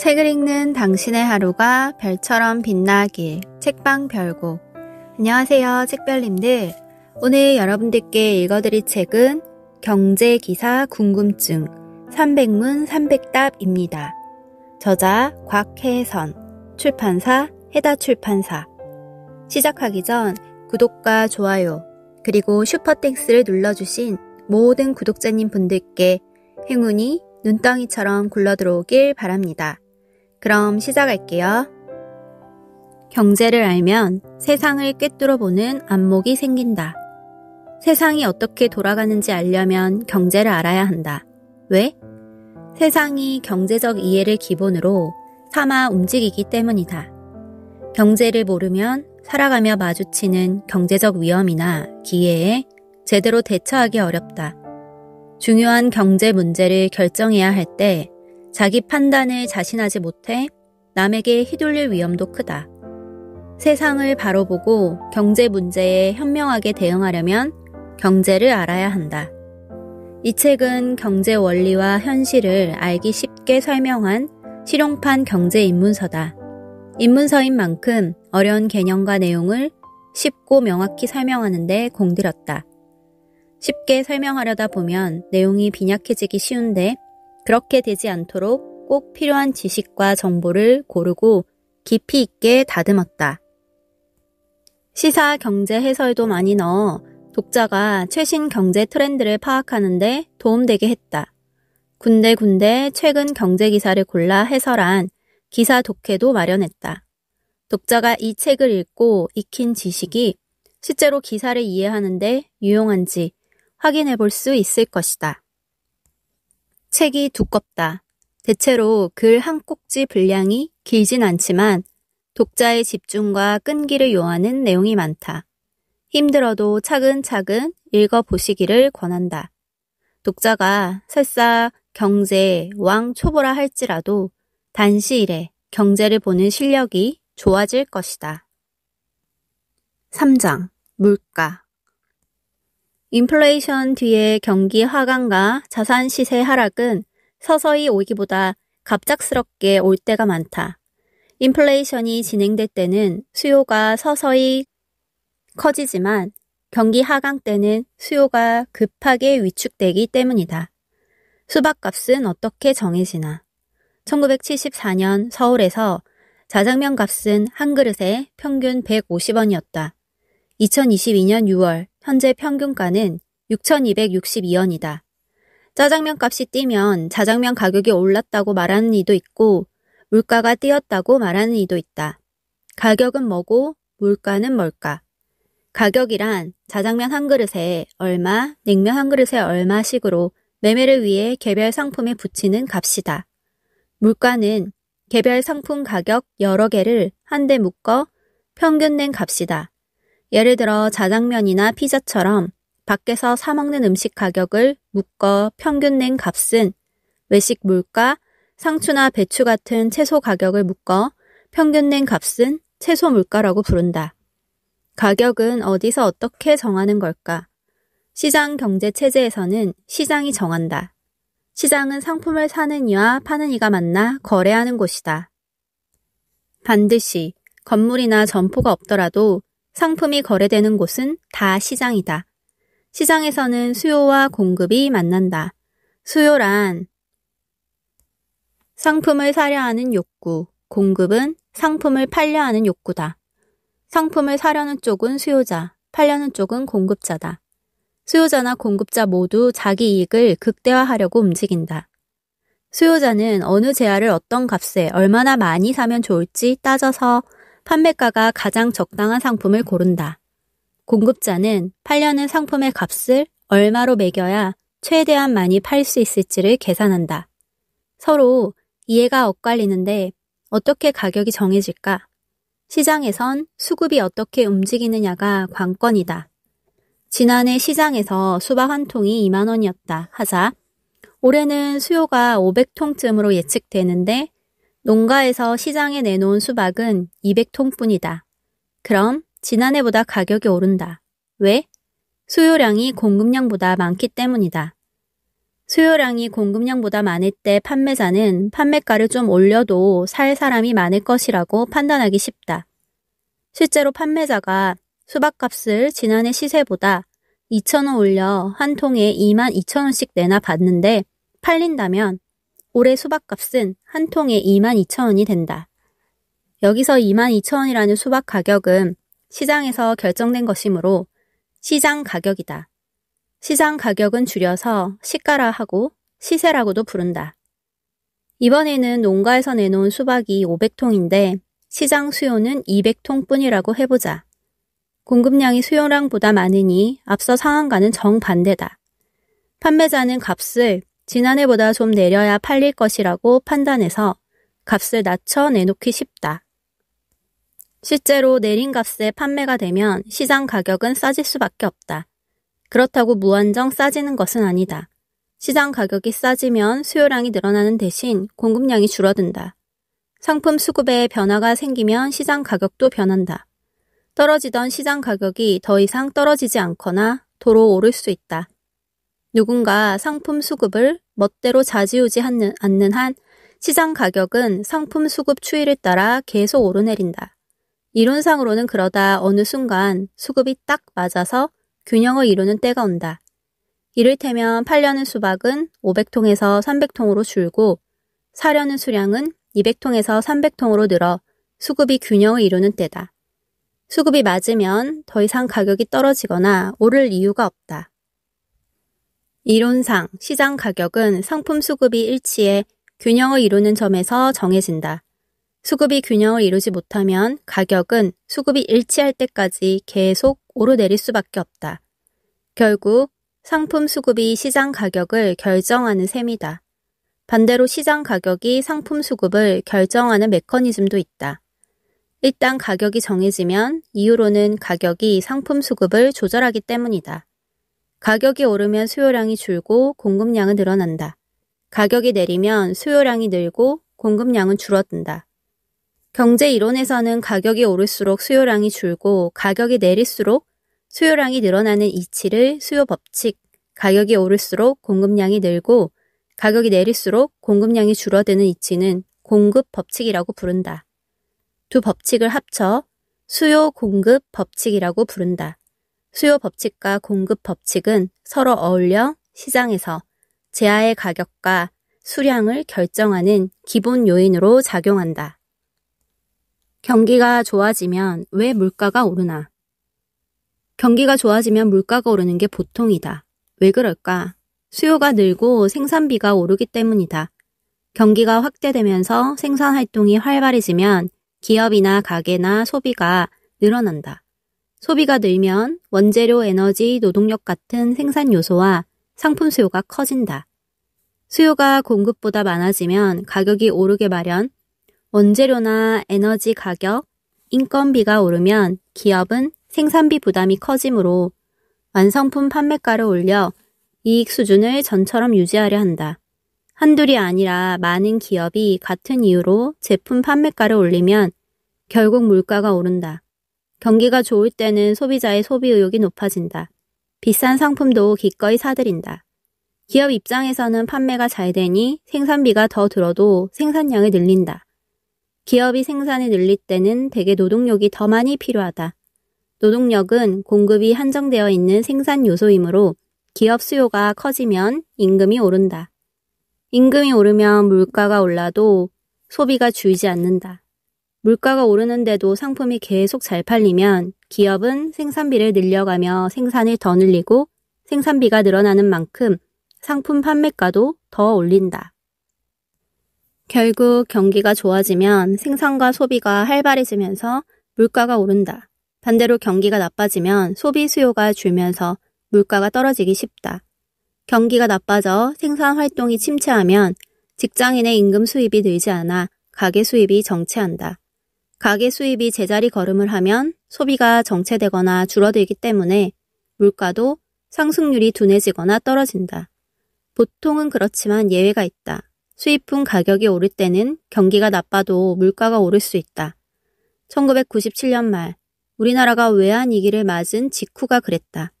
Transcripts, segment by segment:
책을 읽는 당신의 하루가 별처럼 빛나길 책방 별곡 안녕하세요 책별님들 오늘 여러분들께 읽어드릴 책은 경제기사 궁금증 300문 300답입니다. 저자 곽혜선 출판사 해다출판사 시작하기 전 구독과 좋아요 그리고 슈퍼땡스를 눌러주신 모든 구독자님 분들께 행운이 눈덩이처럼 굴러들어오길 바랍니다. 그럼 시작할게요. 경제를 알면 세상을 꿰뚫어 보는 안목이 생긴다. 세상이 어떻게 돌아가는지 알려면 경제를 알아야 한다. 왜? 세상이 경제적 이해를 기본으로 삼아 움직이기 때문이다. 경제를 모르면 살아가며 마주치는 경제적 위험이나 기회에 제대로 대처하기 어렵다. 중요한 경제 문제를 결정해야 할때 자기 판단에 자신하지 못해 남에게 휘둘릴 위험도 크다. 세상을 바로 보고 경제 문제에 현명하게 대응하려면 경제를 알아야 한다. 이 책은 경제 원리와 현실을 알기 쉽게 설명한 실용판 경제 입문서다. 입문서인 만큼 어려운 개념과 내용을 쉽고 명확히 설명하는데 공들였다. 쉽게 설명하려다 보면 내용이 빈약해지기 쉬운데 그렇게 되지 않도록 꼭 필요한 지식과 정보를 고르고 깊이 있게 다듬었다. 시사 경제 해설도 많이 넣어 독자가 최신 경제 트렌드를 파악하는데 도움되게 했다. 군데군데 최근 경제 기사를 골라 해설한 기사 독해도 마련했다. 독자가 이 책을 읽고 익힌 지식이 실제로 기사를 이해하는데 유용한지 확인해 볼 수 있을 것이다. 책이 두껍다. 대체로 글 한 꼭지 분량이 길진 않지만 독자의 집중과 끈기를 요하는 내용이 많다. 힘들어도 차근차근 읽어보시기를 권한다. 독자가 설사 경제 왕 초보라 할지라도 단시일에 경제를 보는 실력이 좋아질 것이다. 3장 물가 인플레이션 뒤에 경기 하강과 자산 시세 하락은 서서히 오기보다 갑작스럽게 올 때가 많다. 인플레이션이 진행될 때는 수요가 서서히 커지지만 경기 하강 때는 수요가 급하게 위축되기 때문이다. 수박값은 어떻게 정해지나? 1974년 서울에서 자장면 값은 한 그릇에 평균 150원이었다. 2022년 6월 현재 평균가는 6,262원이다. 짜장면 값이 뛰면 자장면 가격이 올랐다고 말하는 이도 있고 물가가 뛰었다고 말하는 이도 있다. 가격은 뭐고 물가는 뭘까? 가격이란 자장면 한 그릇에 얼마, 냉면 한 그릇에 얼마 식으로 매매를 위해 개별 상품에 붙이는 값이다. 물가는 개별 상품 가격 여러 개를 한데 묶어 평균 낸 값이다. 예를 들어 자장면이나 피자처럼 밖에서 사먹는 음식 가격을 묶어 평균 낸 값은 외식 물가, 상추나 배추 같은 채소 가격을 묶어 평균 낸 값은 채소 물가라고 부른다. 가격은 어디서 어떻게 정하는 걸까? 시장 경제 체제에서는 시장이 정한다. 시장은 상품을 사는 이와 파는 이가 만나 거래하는 곳이다. 반드시 건물이나 점포가 없더라도 상품이 거래되는 곳은 다 시장이다. 시장에서는 수요와 공급이 만난다. 수요란 상품을 사려 하는 욕구, 공급은 상품을 팔려 하는 욕구다. 상품을 사려는 쪽은 수요자, 팔려는 쪽은 공급자다. 수요자나 공급자 모두 자기 이익을 극대화하려고 움직인다. 수요자는 어느 재화를 어떤 값에 얼마나 많이 사면 좋을지 따져서 판매가가 가장 적당한 상품을 고른다. 공급자는 팔려는 상품의 값을 얼마로 매겨야 최대한 많이 팔 수 있을지를 계산한다. 서로 이해가 엇갈리는데 어떻게 가격이 정해질까? 시장에선 수급이 어떻게 움직이느냐가 관건이다. 지난해 시장에서 수박 한 통이 2만 원이었다 하자 올해는 수요가 500통쯤으로 예측되는데 농가에서 시장에 내놓은 수박은 200통뿐이다. 그럼 지난해보다 가격이 오른다. 왜? 수요량이 공급량보다 많기 때문이다. 수요량이 공급량보다 많을 때 판매자는 판매가를 좀 올려도 살 사람이 많을 것이라고 판단하기 쉽다. 실제로 판매자가 수박값을 지난해 시세보다 2,000원 올려 한 통에 22,000원씩 내나 봤는데 팔린다면 올해 수박값은 한 통에 22,000원이 된다. 여기서 22,000원이라는 수박 가격은 시장에서 결정된 것이므로 시장 가격이다. 시장 가격은 줄여서 시가라 하고 시세라고도 부른다. 이번에는 농가에서 내놓은 수박이 500통인데 시장 수요는 200통 뿐이라고 해보자. 공급량이 수요량보다 많으니 앞서 상황과는 정반대다. 판매자는 값을 지난해보다 좀 내려야 팔릴 것이라고 판단해서 값을 낮춰 내놓기 쉽다. 실제로 내린 값에 판매가 되면 시장 가격은 싸질 수밖에 없다. 그렇다고 무한정 싸지는 것은 아니다. 시장 가격이 싸지면 수요량이 늘어나는 대신 공급량이 줄어든다. 상품 수급에 변화가 생기면 시장 가격도 변한다. 떨어지던 시장 가격이 더 이상 떨어지지 않거나 도로 오를 수 있다. 누군가 상품 수급을 멋대로 자지우지 않는 한 시장 가격은 상품 수급 추이를 따라 계속 오르내린다. 이론상으로는 그러다 어느 순간 수급이 딱 맞아서 균형을 이루는 때가 온다. 이를테면 팔려는 수박은 500통에서 300통으로 줄고 사려는 수량은 200통에서 300통으로 늘어 수급이 균형을 이루는 때다. 수급이 맞으면 더 이상 가격이 떨어지거나 오를 이유가 없다. 이론상 시장 가격은 상품 수급이 일치해 균형을 이루는 점에서 정해진다. 수급이 균형을 이루지 못하면 가격은 수급이 일치할 때까지 계속 오르내릴 수밖에 없다. 결국 상품 수급이 시장 가격을 결정하는 셈이다. 반대로 시장 가격이 상품 수급을 결정하는 메커니즘도 있다. 일단 가격이 정해지면 이후로는 가격이 상품 수급을 조절하기 때문이다. 가격이 오르면 수요량이 줄고 공급량은 늘어난다. 가격이 내리면 수요량이 늘고 공급량은 줄어든다. 경제 이론에서는 가격이 오를수록 수요량이 줄고 가격이 내릴수록 수요량이 늘어나는 이치를 수요 법칙, 가격이 오를수록 공급량이 늘고 가격이 내릴수록 공급량이 줄어드는 이치는 공급 법칙이라고 부른다. 두 법칙을 합쳐 수요 공급 법칙이라고 부른다. 수요 법칙과 공급 법칙은 서로 어울려 시장에서 재화의 가격과 수량을 결정하는 기본 요인으로 작용한다. 경기가 좋아지면 왜 물가가 오르나? 경기가 좋아지면 물가가 오르는 게 보통이다. 왜 그럴까? 수요가 늘고 생산비가 오르기 때문이다. 경기가 확대되면서 생산 활동이 활발해지면 기업이나 가게나 소비가 늘어난다. 소비가 늘면 원재료, 에너지, 노동력 같은 생산 요소와 상품 수요가 커진다. 수요가 공급보다 많아지면 가격이 오르게 마련, 원재료나 에너지 가격, 인건비가 오르면 기업은 생산비 부담이 커지므로 완성품 판매가를 올려 이익 수준을 전처럼 유지하려 한다. 한둘이 아니라 많은 기업이 같은 이유로 제품 판매가를 올리면 결국 물가가 오른다. 경기가 좋을 때는 소비자의 소비 의욕이 높아진다. 비싼 상품도 기꺼이 사들인다. 기업 입장에서는 판매가 잘 되니 생산비가 더 들어도 생산량을 늘린다. 기업이 생산을 늘릴 때는 대개 노동력이 더 많이 필요하다. 노동력은 공급이 한정되어 있는 생산 요소이므로 기업 수요가 커지면 임금이 오른다. 임금이 오르면 물가가 올라도 소비가 줄지 않는다. 물가가 오르는데도 상품이 계속 잘 팔리면 기업은 생산비를 늘려가며 생산을 더 늘리고 생산비가 늘어나는 만큼 상품 판매가도 더 올린다. 결국 경기가 좋아지면 생산과 소비가 활발해지면서 물가가 오른다. 반대로 경기가 나빠지면 소비 수요가 줄면서 물가가 떨어지기 쉽다. 경기가 나빠져 생산 활동이 침체하면 직장인의 임금 수입이 늘지 않아 가계 수입이 정체한다. 가계 수입이 제자리 걸음을 하면 소비가 정체되거나 줄어들기 때문에 물가도 상승률이 둔해지거나 떨어진다. 보통은 그렇지만 예외가 있다. 수입품 가격이 오를 때는 경기가 나빠도 물가가 오를 수 있다. 1997년 말 우리나라가 외환위기를 맞은 직후가 그랬다.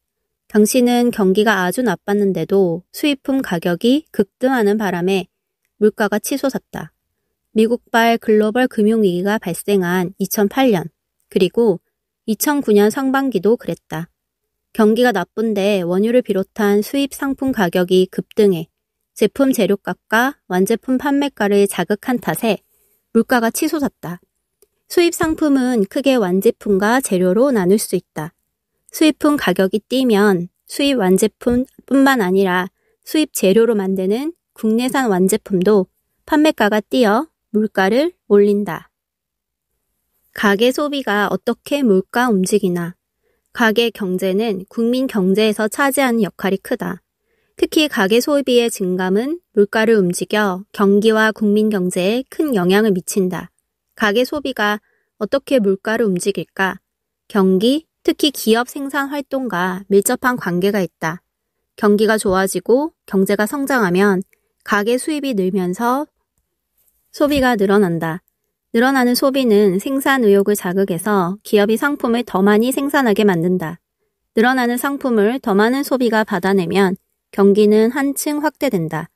당시는 경기가 아주 나빴는데도 수입품 가격이 급등하는 바람에 물가가 치솟았다. 미국발 글로벌 금융위기가 발생한 2008년, 그리고 2009년 상반기도 그랬다. 경기가 나쁜데 원유를 비롯한 수입 상품 가격이 급등해 제품 재료값과 완제품 판매가를 자극한 탓에 물가가 치솟았다. 수입 상품은 크게 완제품과 재료로 나눌 수 있다. 수입품 가격이 뛰면 수입 완제품뿐만 아니라 수입 재료로 만드는 국내산 완제품도 판매가가 뛰어 물가를 올린다. 가계 소비가 어떻게 물가 움직이나. 가계 경제는 국민 경제에서 차지하는 역할이 크다. 특히 가계 소비의 증감은 물가를 움직여 경기와 국민 경제에 큰 영향을 미친다. 가계 소비가 어떻게 물가를 움직일까? 경기, 특히 기업 생산 활동과 밀접한 관계가 있다. 경기가 좋아지고 경제가 성장하면 가계 수입이 늘면서 소비가 늘어난다. 늘어나는 소비는 생산 의욕을 자극해서 기업이 상품을 더 많이 생산하게 만든다. 늘어나는 상품을 더 많은 소비가 받아내면 경기는 한층 확대된다.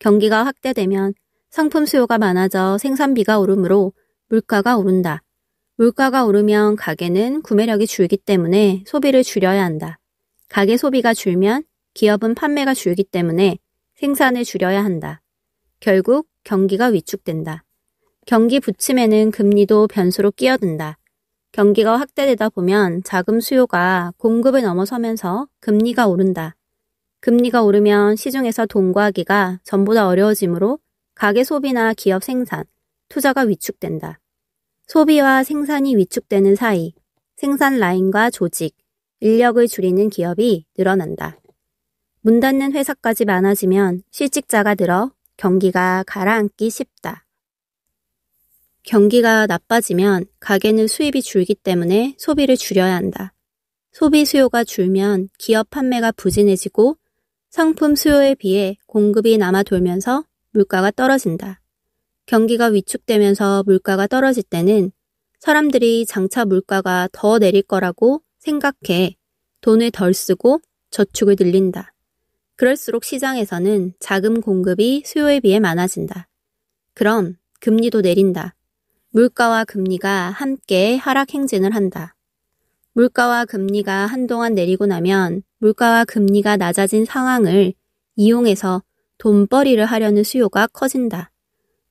경기가 확대되면 상품 수요가 많아져 생산비가 오르므로 물가가 오른다. 물가가 오르면 가게는 구매력이 줄기 때문에 소비를 줄여야 한다. 가게 소비가 줄면 기업은 판매가 줄기 때문에 생산을 줄여야 한다. 결국 경기가 위축된다. 경기 부침에는 금리도 변수로 끼어든다. 경기가 확대되다 보면 자금 수요가 공급을 넘어서면서 금리가 오른다. 금리가 오르면 시중에서 돈 구하기가 전보다 어려워지므로 가계 소비나 기업 생산, 투자가 위축된다. 소비와 생산이 위축되는 사이 생산 라인과 조직, 인력을 줄이는 기업이 늘어난다. 문 닫는 회사까지 많아지면 실직자가 늘어 경기가 가라앉기 쉽다. 경기가 나빠지면 가게는 수입이 줄기 때문에 소비를 줄여야 한다. 소비 수요가 줄면 기업 판매가 부진해지고 상품 수요에 비해 공급이 남아 돌면서 물가가 떨어진다. 경기가 위축되면서 물가가 떨어질 때는 사람들이 장차 물가가 더 내릴 거라고 생각해 돈을 덜 쓰고 저축을 늘린다. 그럴수록 시장에서는 자금 공급이 수요에 비해 많아진다. 그럼 금리도 내린다. 물가와 금리가 함께 하락 행진을 한다. 물가와 금리가 한동안 내리고 나면 물가와 금리가 낮아진 상황을 이용해서 돈벌이를 하려는 수요가 커진다.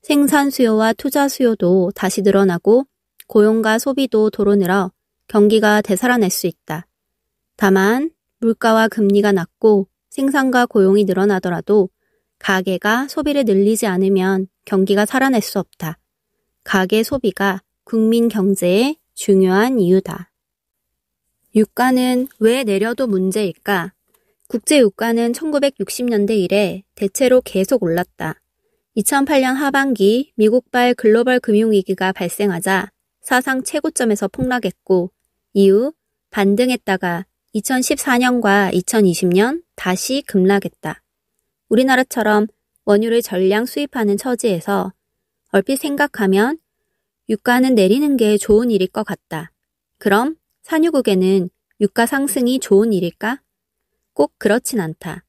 생산 수요와 투자 수요도 다시 늘어나고 고용과 소비도 도로늘어 경기가 되살아낼수 있다. 다만 물가와 금리가 낮고 생산과 고용이 늘어나더라도 가계가 소비를 늘리지 않으면 경기가 살아날 수 없다. 가계 소비가 국민 경제의 중요한 이유다. 유가는 왜 내려도 문제일까? 국제 유가는 1960년대 이래 대체로 계속 올랐다. 2008년 하반기 미국발 글로벌 금융위기가 발생하자 사상 최고점에서 폭락했고, 이후 반등했다가 2014년과 2020년 다시 급락했다. 우리나라처럼 원유를 전량 수입하는 처지에서 얼핏 생각하면 유가는 내리는 게 좋은 일일 것 같다. 그럼 산유국에는 유가 상승이 좋은 일일까? 꼭 그렇진 않다.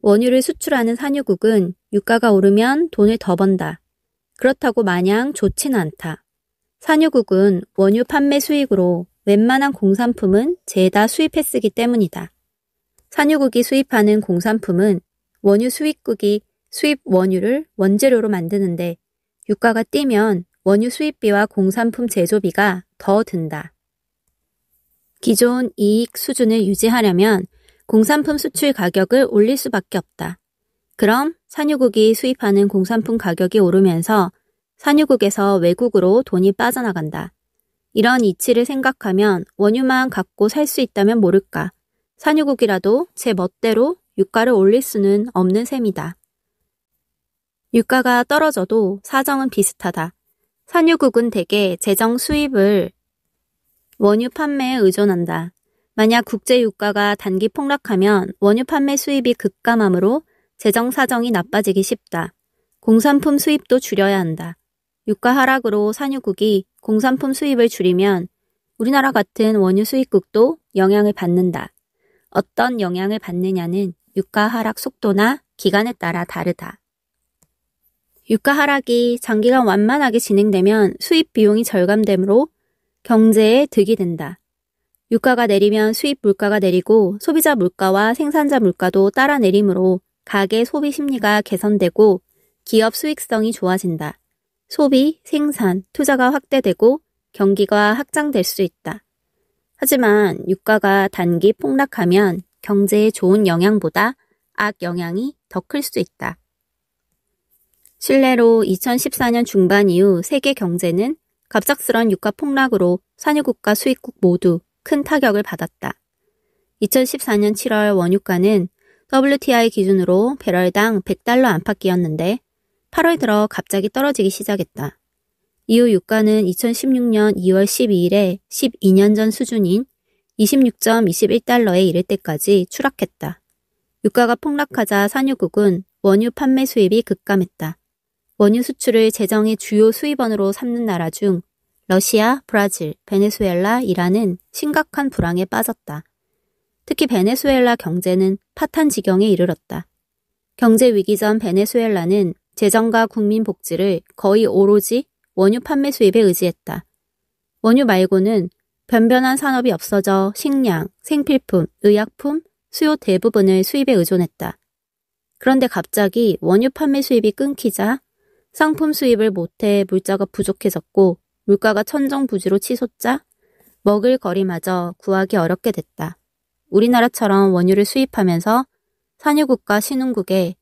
원유를 수출하는 산유국은 유가가 오르면 돈을 더 번다. 그렇다고 마냥 좋진 않다. 산유국은 원유 판매 수익으로 웬만한 공산품은 죄다 수입해 쓰기 때문이다. 산유국이 수입하는 공산품은 원유 수입국이 수입 원유를 원재료로 만드는데 유가가 뛰면 원유 수입비와 공산품 제조비가 더 든다. 기존 이익 수준을 유지하려면 공산품 수출 가격을 올릴 수밖에 없다. 그럼 산유국이 수입하는 공산품 가격이 오르면서 산유국에서 외국으로 돈이 빠져나간다. 이런 이치를 생각하면 원유만 갖고 살 수 있다면 모를까. 산유국이라도 제 멋대로 유가를 올릴 수는 없는 셈이다. 유가가 떨어져도 사정은 비슷하다. 산유국은 대개 재정 수입을 원유 판매에 의존한다. 만약 국제 유가가 단기 폭락하면 원유 판매 수입이 급감하므로 재정 사정이 나빠지기 쉽다. 공산품 수입도 줄여야 한다. 유가 하락으로 산유국이 공산품 수입을 줄이면 우리나라 같은 원유 수입국도 영향을 받는다. 어떤 영향을 받느냐는 유가 하락 속도나 기간에 따라 다르다. 유가 하락이 장기간 완만하게 진행되면 수입 비용이 절감되므로 경제에 득이 된다. 유가가 내리면 수입 물가가 내리고 소비자 물가와 생산자 물가도 따라 내리므로 가계 소비 심리가 개선되고 기업 수익성이 좋아진다. 소비, 생산, 투자가 확대되고 경기가 확장될 수 있다. 하지만 유가가 단기 폭락하면 경제에 좋은 영향보다 악영향이 더 클 수 있다. 실례로 2014년 중반 이후 세계 경제는 갑작스런 유가 폭락으로 산유국과 수입국 모두 큰 타격을 받았다. 2014년 7월 원유가는 WTI 기준으로 배럴당 100달러 안팎이었는데 8월 들어 갑자기 떨어지기 시작했다. 이후 유가는 2016년 2월 12일에 12년 전 수준인 26.21달러에 이를 때까지 추락했다. 유가가 폭락하자 산유국은 원유 판매 수입이 급감했다. 원유 수출을 재정의 주요 수입원으로 삼는 나라 중 러시아, 브라질, 베네수엘라, 이란은 심각한 불황에 빠졌다. 특히 베네수엘라 경제는 파탄 지경에 이르렀다. 경제 위기 전 베네수엘라는 재정과 국민 복지를 거의 오로지 원유 판매 수입에 의지했다. 원유 말고는 변변한 산업이 없어져 식량, 생필품, 의약품, 수요 대부분을 수입에 의존했다. 그런데 갑자기 원유 판매 수입이 끊기자 상품 수입을 못해 물자가 부족해졌고 물가가 천정부지로 치솟자 먹을 거리마저 구하기 어렵게 됐다. 우리나라처럼 원유를 수입하면서 산유국과 신흥국에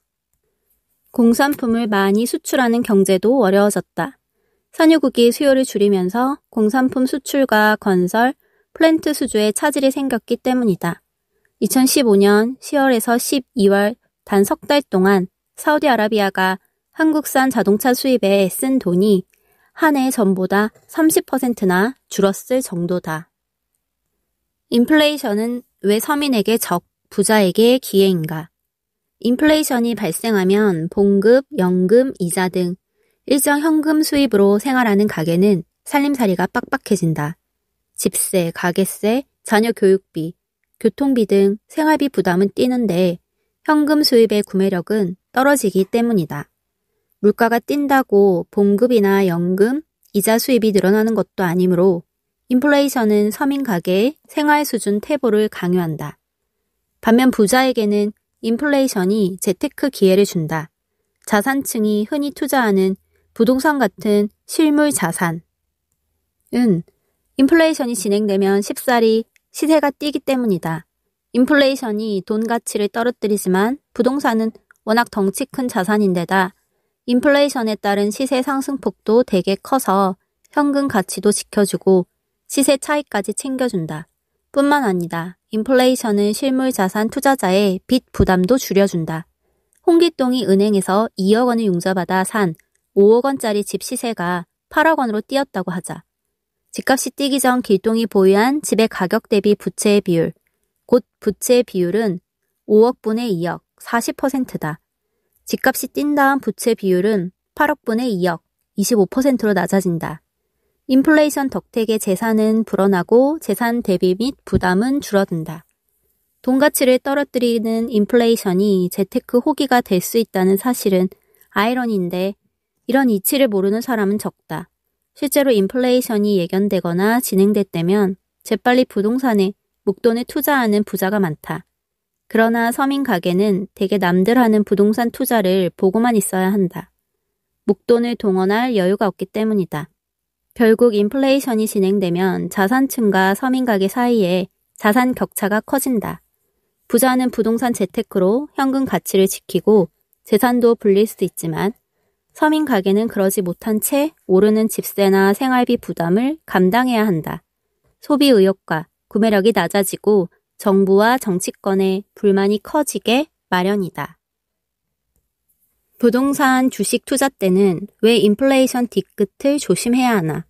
공산품을 많이 수출하는 경제도 어려워졌다. 산유국이 수요를 줄이면서 공산품 수출과 건설, 플랜트 수주에 차질이 생겼기 때문이다. 2015년 10월에서 12월 단 석 달 동안 사우디아라비아가 한국산 자동차 수입에 쓴 돈이 한 해 전보다 30%나 줄었을 정도다. 인플레이션은 왜 서민에게 적, 부자에게 기회인가? 인플레이션이 발생하면 봉급, 연금, 이자 등 일정 현금 수입으로 생활하는 가게는 살림살이가 빡빡해진다. 집세, 가게세, 자녀 교육비, 교통비 등 생활비 부담은 뛰는데 현금 수입의 구매력은 떨어지기 때문이다. 물가가 뛴다고 봉급이나 연금, 이자 수입이 늘어나는 것도 아니므로 인플레이션은 서민 가게의 생활 수준 태보를 강요한다. 반면 부자에게는 인플레이션이 재테크 기회를 준다. 자산층이 흔히 투자하는 부동산 같은 실물 자산은 인플레이션이 진행되면 쉽사리 시세가 뛰기 때문이다. 인플레이션이 돈 가치를 떨어뜨리지만 부동산은 워낙 덩치 큰 자산인데다 인플레이션에 따른 시세 상승폭도 되게 커서 현금 가치도 지켜주고 시세 차익까지 챙겨준다. 뿐만 아니다. 인플레이션은 실물 자산 투자자의 빚 부담도 줄여준다. 홍기똥이 은행에서 2억 원을 용접받아 산 5억 원짜리 집 시세가 8억 원으로 뛰었다고 하자 집값이 뛰기 전 길동이 보유한 집의 가격 대비 부채의 비율, 곧 부채의 비율은 5억분의 2억, 40%다. 집값이 뛴 다음 부채 비율은 8억분의 2억, 25%로 낮아진다. 인플레이션 덕택의 재산은 불어나고 재산 대비 및 부담은 줄어든다. 돈 가치를 떨어뜨리는 인플레이션이 재테크 호기가 될 수 있다는 사실은 아이러니인데 이런 이치를 모르는 사람은 적다. 실제로 인플레이션이 예견되거나 진행됐다면 재빨리 부동산에 목돈을 투자하는 부자가 많다. 그러나 서민 가게는 대개 남들 하는 부동산 투자를 보고만 있어야 한다. 목돈을 동원할 여유가 없기 때문이다. 결국 인플레이션이 진행되면 자산층과 서민 가게 사이에 자산 격차가 커진다. 부자는 부동산 재테크로 현금 가치를 지키고 재산도 불릴 수 있지만 서민 가게는 그러지 못한 채 오르는 집세나 생활비 부담을 감당해야 한다. 소비 의욕과 구매력이 낮아지고 정부와 정치권의 불만이 커지게 마련이다. 부동산 주식 투자 때는 왜 인플레이션 뒤끝을 조심해야 하나?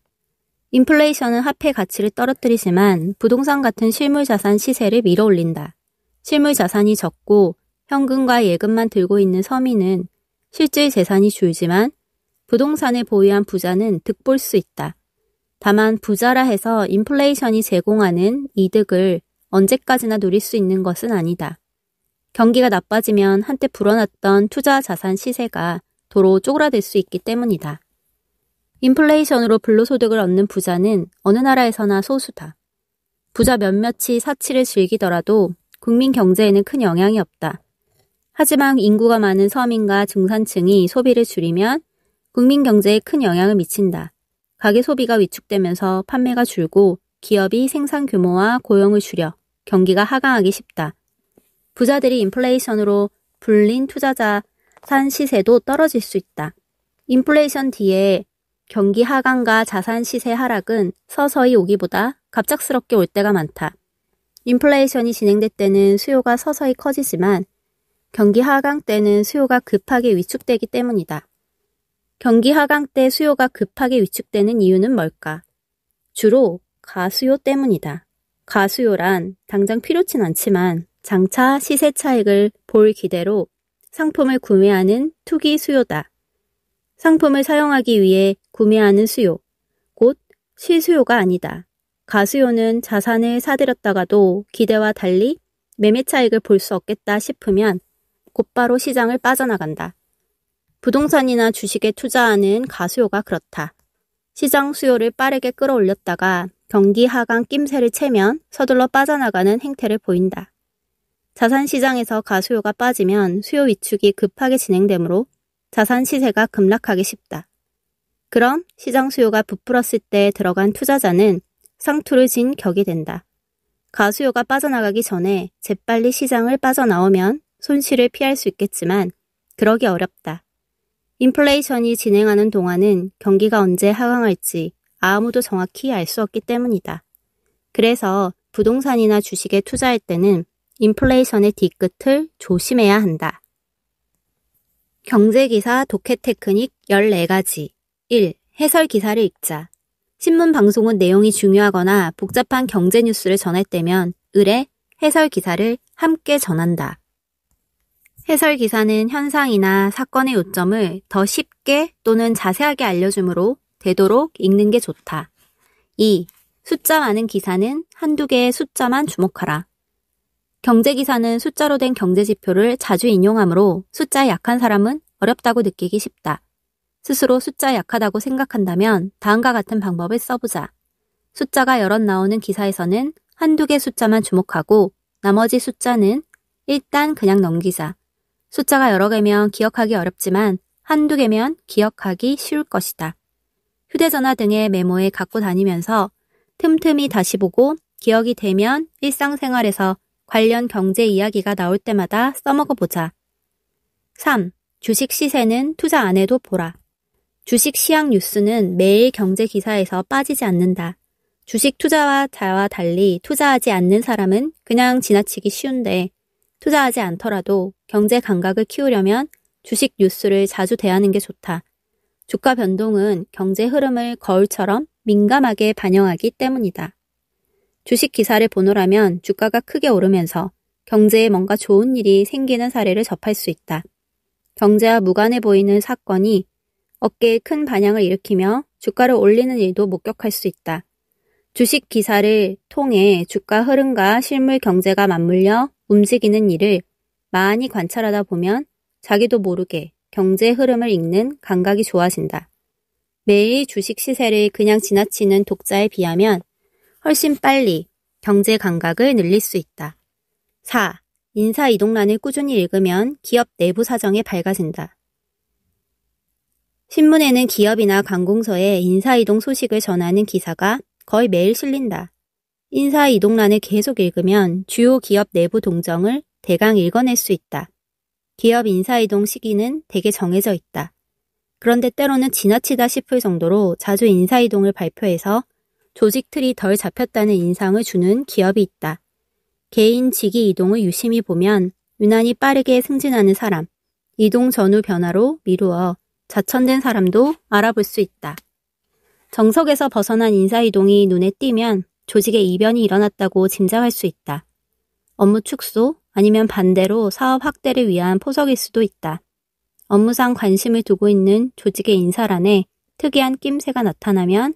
인플레이션은 화폐 가치를 떨어뜨리지만 부동산 같은 실물 자산 시세를 밀어 올린다. 실물 자산이 적고 현금과 예금만 들고 있는 서민은 실제 재산이 줄지만 부동산에 보유한 부자는 득볼 수 있다. 다만 부자라 해서 인플레이션이 제공하는 이득을 언제까지나 누릴 수 있는 것은 아니다. 경기가 나빠지면 한때 불어났던 투자 자산 시세가 도로 쪼그라들 수 있기 때문이다. 인플레이션으로 불로소득을 얻는 부자는 어느 나라에서나 소수다. 부자 몇몇이 사치를 즐기더라도 국민 경제에는 큰 영향이 없다. 하지만 인구가 많은 서민과 중산층이 소비를 줄이면 국민 경제에 큰 영향을 미친다. 가계 소비가 위축되면서 판매가 줄고 기업이 생산 규모와 고용을 줄여 경기가 하강하기 쉽다. 부자들이 인플레이션으로 불린 투자자 산 시세도 떨어질 수 있다. 인플레이션 뒤에 경기 하강과 자산 시세 하락은 서서히 오기보다 갑작스럽게 올 때가 많다. 인플레이션이 진행될 때는 수요가 서서히 커지지만 경기 하강 때는 수요가 급하게 위축되기 때문이다. 경기 하강 때 수요가 급하게 위축되는 이유는 뭘까? 주로 가수요 때문이다. 가수요란 당장 필요치는 않지만 장차 시세 차익을 볼 기대로 상품을 구매하는 투기 수요다. 상품을 사용하기 위해 구매하는 수요, 곧 실수요가 아니다. 가수요는 자산을 사들였다가도 기대와 달리 매매 차익을 볼 수 없겠다 싶으면 곧바로 시장을 빠져나간다. 부동산이나 주식에 투자하는 가수요가 그렇다. 시장 수요를 빠르게 끌어올렸다가 경기 하강 낌새를 채면 서둘러 빠져나가는 행태를 보인다. 자산 시장에서 가수요가 빠지면 수요 위축이 급하게 진행되므로 자산 시세가 급락하기 쉽다. 그럼 시장 수요가 부풀었을 때 들어간 투자자는 상투를 진 격이 된다. 가수요가 빠져나가기 전에 재빨리 시장을 빠져나오면 손실을 피할 수 있겠지만 그러기 어렵다. 인플레이션이 진행하는 동안은 경기가 언제 하강할지 아무도 정확히 알 수 없기 때문이다. 그래서 부동산이나 주식에 투자할 때는 인플레이션의 뒤끝을 조심해야 한다. 경제기사 독해 테크닉 14가지 1. 해설 기사를 읽자. 신문 방송은 내용이 중요하거나 복잡한 경제 뉴스를 전할 때면 을의 해설 기사를 함께 전한다. 해설 기사는 현상이나 사건의 요점을 더 쉽게 또는 자세하게 알려주므로 되도록 읽는 게 좋다. 2. 숫자 많은 기사는 한두 개의 숫자만 주목하라. 경제 기사는 숫자로 된 경제 지표를 자주 인용하므로 숫자에 약한 사람은 어렵다고 느끼기 쉽다. 스스로 숫자 약하다고 생각한다면 다음과 같은 방법을 써보자. 숫자가 여럿 나오는 기사에서는 한두 개 숫자만 주목하고 나머지 숫자는 일단 그냥 넘기자. 숫자가 여러 개면 기억하기 어렵지만 한두 개면 기억하기 쉬울 것이다. 휴대전화 등의 메모에 갖고 다니면서 틈틈이 다시 보고 기억이 되면 일상생활에서 관련 경제 이야기가 나올 때마다 써먹어 보자. 3. 주식 시세는 투자 안 해도 보라. 주식 시황 뉴스는 매일 경제 기사에서 빠지지 않는다. 주식 투자와 자와 달리 투자하지 않는 사람은 그냥 지나치기 쉬운데 투자하지 않더라도 경제 감각을 키우려면 주식 뉴스를 자주 대하는 게 좋다. 주가 변동은 경제 흐름을 거울처럼 민감하게 반영하기 때문이다. 주식 기사를 보노라면 주가가 크게 오르면서 경제에 뭔가 좋은 일이 생기는 사례를 접할 수 있다. 경제와 무관해 보이는 사건이 어깨에 큰 반향을 일으키며 주가를 올리는 일도 목격할 수 있다. 주식 기사를 통해 주가 흐름과 실물 경제가 맞물려 움직이는 일을 많이 관찰하다 보면 자기도 모르게 경제 흐름을 읽는 감각이 좋아진다. 매일 주식 시세를 그냥 지나치는 독자에 비하면 훨씬 빨리 경제 감각을 늘릴 수 있다. 4. 인사 이동란을 꾸준히 읽으면 기업 내부 사정이 밝아진다. 신문에는 기업이나 관공서에 인사 이동 소식을 전하는 기사가 거의 매일 실린다. 인사 이동란을 계속 읽으면 주요 기업 내부 동정을 대강 읽어낼 수 있다. 기업 인사 이동 시기는 대개 정해져 있다. 그런데 때로는 지나치다 싶을 정도로 자주 인사 이동을 발표해서 조직 틀이 덜 잡혔다는 인상을 주는 기업이 있다. 개인 직위 이동을 유심히 보면 유난히 빠르게 승진하는 사람, 이동 전후 변화로 미루어 자천된 사람도 알아볼 수 있다. 정석에서 벗어난 인사이동이 눈에 띄면 조직의 이변이 일어났다고 짐작할 수 있다. 업무 축소 아니면 반대로 사업 확대를 위한 포석일 수도 있다. 업무상 관심을 두고 있는 조직의 인사란에 특이한 낌새가 나타나면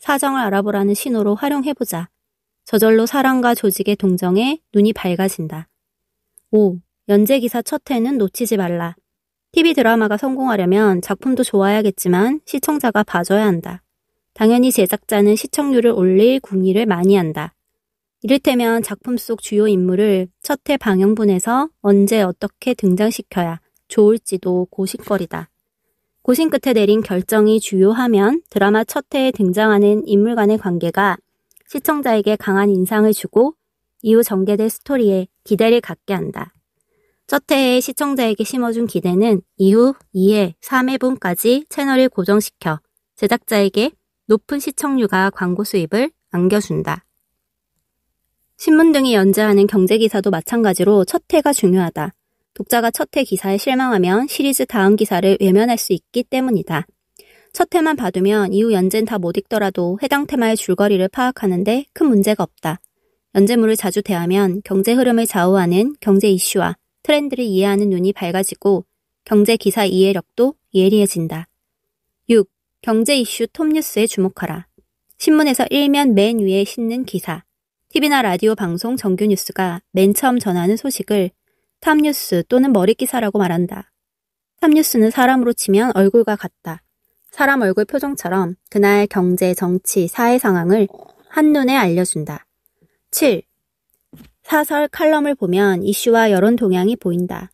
사정을 알아보라는 신호로 활용해보자. 저절로 사람과 조직의 동정에 눈이 밝아진다. 5. 연재기사 첫해는 놓치지 말라. TV 드라마가 성공하려면 작품도 좋아야겠지만 시청자가 봐줘야 한다. 당연히 제작자는 시청률을 올릴 궁리를 많이 한다. 이를테면 작품 속 주요 인물을 첫 해 방영분에서 언제 어떻게 등장시켜야 좋을지도 고심거리다. 고심 끝에 내린 결정이 주요하면 드라마 첫해에 등장하는 인물 간의 관계가 시청자에게 강한 인상을 주고 이후 전개될 스토리에 기대를 갖게 한다. 첫해에 시청자에게 심어준 기대는 이후 2회, 3회분까지 채널을 고정시켜 제작자에게 높은 시청률과 광고 수입을 안겨준다. 신문 등이 연재하는 경제기사도 마찬가지로 첫 해가 중요하다. 독자가 첫해 기사에 실망하면 시리즈 다음 기사를 외면할 수 있기 때문이다. 첫 해만 봐두면 이후 연재는 다 못 읽더라도 해당 테마의 줄거리를 파악하는데 큰 문제가 없다. 연재물을 자주 대하면 경제 흐름을 좌우하는 경제 이슈와 트렌드를 이해하는 눈이 밝아지고 경제 기사 이해력도 예리해진다. 경제 이슈 톱뉴스에 주목하라. 신문에서 일면 맨 위에 싣는 기사. TV나 라디오 방송 정규 뉴스가 맨 처음 전하는 소식을 탑뉴스 또는 머릿기사라고 말한다. 탑뉴스는 사람으로 치면 얼굴과 같다. 사람 얼굴 표정처럼 그날 경제, 정치, 사회 상황을 한눈에 알려준다. 7. 사설 칼럼을 보면 이슈와 여론 동향이 보인다.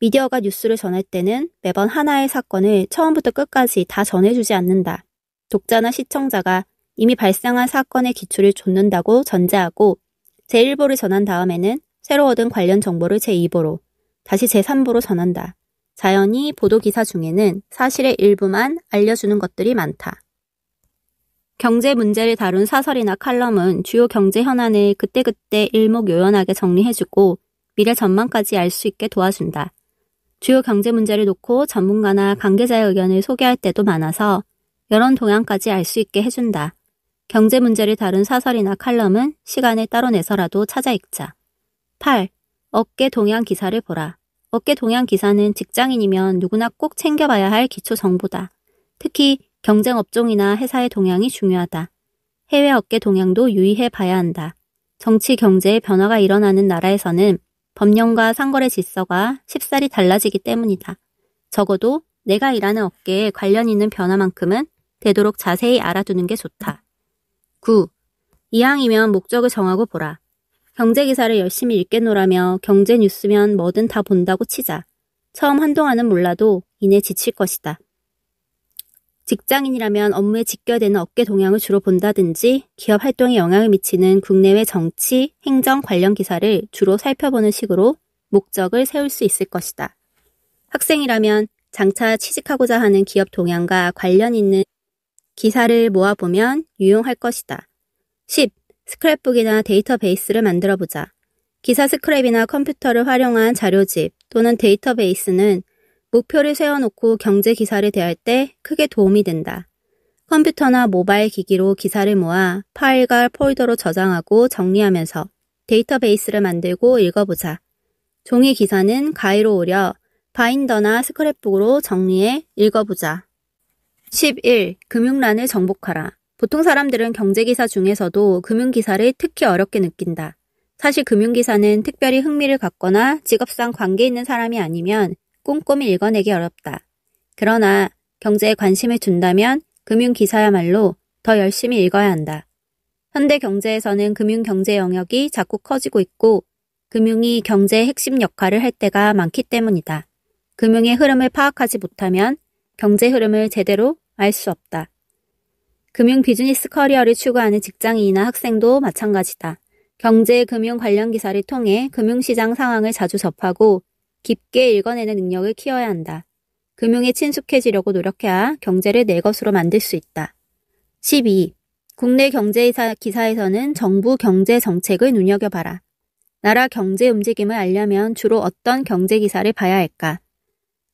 미디어가 뉴스를 전할 때는 매번 하나의 사건을 처음부터 끝까지 다 전해주지 않는다. 독자나 시청자가 이미 발생한 사건의 기출을 좇는다고 전제하고 제1보를 전한 다음에는 새로 얻은 관련 정보를 제2보로, 다시 제3보로 전한다. 자연히 보도기사 중에는 사실의 일부만 알려주는 것들이 많다. 경제 문제를 다룬 사설이나 칼럼은 주요 경제 현안을 그때그때 일목요연하게 정리해주고 미래 전망까지 알 수 있게 도와준다. 주요 경제 문제를 놓고 전문가나 관계자의 의견을 소개할 때도 많아서 여론 동향까지 알 수 있게 해준다. 경제 문제를 다룬 사설이나 칼럼은 시간을 따로 내서라도 찾아 읽자. 8. 어깨 동향 기사를 보라. 어깨 동향 기사는 직장인이면 누구나 꼭 챙겨봐야 할 기초 정보다. 특히 경쟁 업종이나 회사의 동향이 중요하다. 해외 어깨 동향도 유의해 봐야 한다. 정치 경제의 변화가 일어나는 나라에서는 법령과 상거래 질서가 쉽사리 달라지기 때문이다. 적어도 내가 일하는 업계에 관련 있는 변화만큼은 되도록 자세히 알아두는 게 좋다. 9. 이왕이면 목적을 정하고 보라. 경제기사를 열심히 읽겠노라며 경제 뉴스면 뭐든 다 본다고 치자. 처음 한동안은 몰라도 이내 지칠 것이다. 직장인이라면 업무에 직결되는 업계 동향을 주로 본다든지 기업 활동에 영향을 미치는 국내외 정치, 행정 관련 기사를 주로 살펴보는 식으로 목적을 세울 수 있을 것이다. 학생이라면 장차 취직하고자 하는 기업 동향과 관련 있는 기사를 모아보면 유용할 것이다. 10. 스크랩북이나 데이터베이스를 만들어 보자. 기사 스크랩이나 컴퓨터를 활용한 자료집 또는 데이터베이스는 목표를 세워놓고 경제 기사를 대할 때 크게 도움이 된다. 컴퓨터나 모바일 기기로 기사를 모아 파일과 폴더로 저장하고 정리하면서 데이터베이스를 만들고 읽어보자. 종이 기사는 가위로 오려 바인더나 스크랩북으로 정리해 읽어보자. 11. 금융란을 정복하라. 보통 사람들은 경제기사 중에서도 금융기사를 특히 어렵게 느낀다. 사실 금융기사는 특별히 흥미를 갖거나 직업상 관계 있는 사람이 아니면 꼼꼼히 읽어내기 어렵다. 그러나 경제에 관심을 준다면 금융기사야말로 더 열심히 읽어야 한다. 현대 경제에서는 금융경제 영역이 자꾸 커지고 있고 금융이 경제의 핵심 역할을 할 때가 많기 때문이다. 금융의 흐름을 파악하지 못하면 경제 흐름을 제대로 알 수 없다. 금융 비즈니스 커리어를 추구하는 직장인이나 학생도 마찬가지다. 경제 금융 관련 기사를 통해 금융시장 상황을 자주 접하고 깊게 읽어내는 능력을 키워야 한다. 금융에 친숙해지려고 노력해야 경제를 내 것으로 만들 수 있다. 12. 국내 경제 기사에서는 정부 경제 정책을 눈여겨봐라. 나라 경제 움직임을 알려면 주로 어떤 경제 기사를 봐야 할까?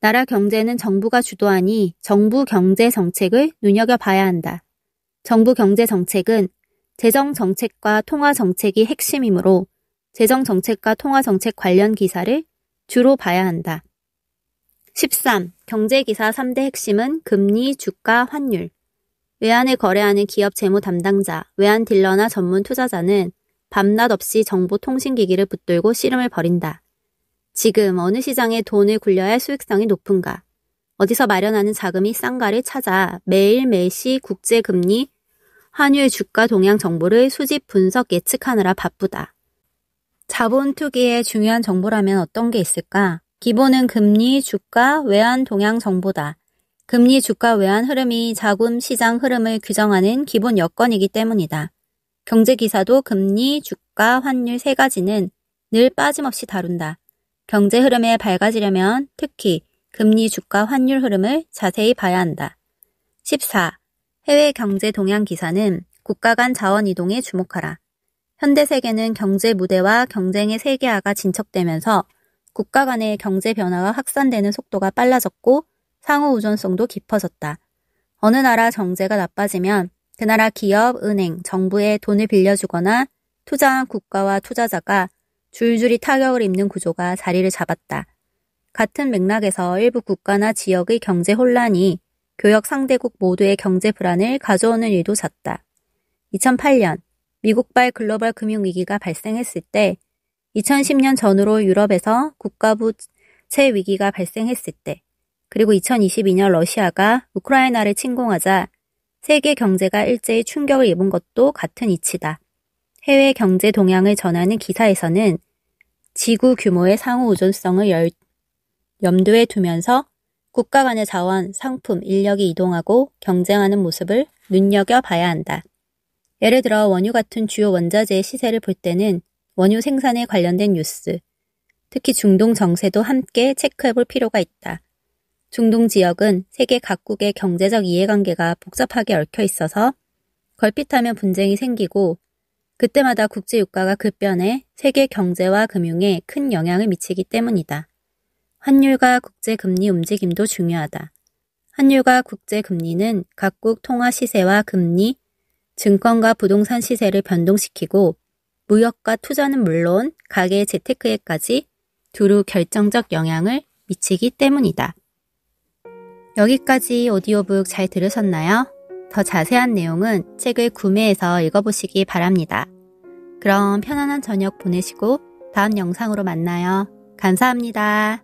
나라 경제는 정부가 주도하니 정부 경제 정책을 눈여겨봐야 한다. 정부 경제 정책은 재정 정책과 통화 정책이 핵심이므로 재정 정책과 통화 정책 관련 기사를 주로 봐야 한다. 13. 경제기사 3대 핵심은 금리, 주가, 환율. 외환을 거래하는 기업 재무 담당자, 외환 딜러나 전문 투자자는 밤낮 없이 정보 통신기기를 붙들고 씨름을 벌인다. 지금 어느 시장에 돈을 굴려야 수익성이 높은가? 어디서 마련하는 자금이 싼가를 찾아 매일매일 시 국제금리, 환율 주가 동향 정보를 수집 분석 예측하느라 바쁘다. 자본 투기의 중요한 정보라면 어떤 게 있을까? 기본은 금리, 주가, 외환 동향 정보다. 금리, 주가, 외환 흐름이 자금 시장 흐름을 규정하는 기본 여건이기 때문이다. 경제기사도 금리, 주가, 환율 세 가지는 늘 빠짐없이 다룬다. 경제 흐름에 밝아지려면 특히 금리, 주가, 환율 흐름을 자세히 봐야 한다. 14. 해외 경제 동향 기사는 국가 간 자원 이동에 주목하라. 현대 세계는 경제 무대와 경쟁의 세계화가 진척되면서 국가 간의 경제 변화가 확산되는 속도가 빨라졌고 상호 의존성도 깊어졌다. 어느 나라 경제가 나빠지면 그 나라 기업, 은행, 정부에 돈을 빌려주거나 투자한 국가와 투자자가 줄줄이 타격을 입는 구조가 자리를 잡았다. 같은 맥락에서 일부 국가나 지역의 경제 혼란이 교역 상대국 모두의 경제 불안을 가져오는 일도 잦다. 2008년 미국발 글로벌 금융위기가 발생했을 때, 2010년 전후로 유럽에서 국가부채 위기가 발생했을 때, 그리고 2022년 러시아가 우크라이나를 침공하자 세계 경제가 일제히 충격을 입은 것도 같은 이치다. 해외 경제 동향을 전하는 기사에서는 지구 규모의 상호 의존성을 열, 염두에 두면서 국가 간의 자원, 상품, 인력이 이동하고 경쟁하는 모습을 눈여겨봐야 한다. 예를 들어 원유 같은 주요 원자재의 시세를 볼 때는 원유 생산에 관련된 뉴스, 특히 중동 정세도 함께 체크해 볼 필요가 있다. 중동 지역은 세계 각국의 경제적 이해관계가 복잡하게 얽혀 있어서 걸핏하면 분쟁이 생기고 그때마다 국제 유가가 급변해 세계 경제와 금융에 큰 영향을 미치기 때문이다. 환율과 국제 금리 움직임도 중요하다. 환율과 국제 금리는 각국 통화 시세와 금리, 증권과 부동산 시세를 변동시키고 무역과 투자는 물론 가계 재테크에까지 두루 결정적 영향을 미치기 때문이다. 여기까지 오디오북 잘 들으셨나요? 더 자세한 내용은 책을 구매해서 읽어보시기 바랍니다. 그럼 편안한 저녁 보내시고 다음 영상으로 만나요. 감사합니다.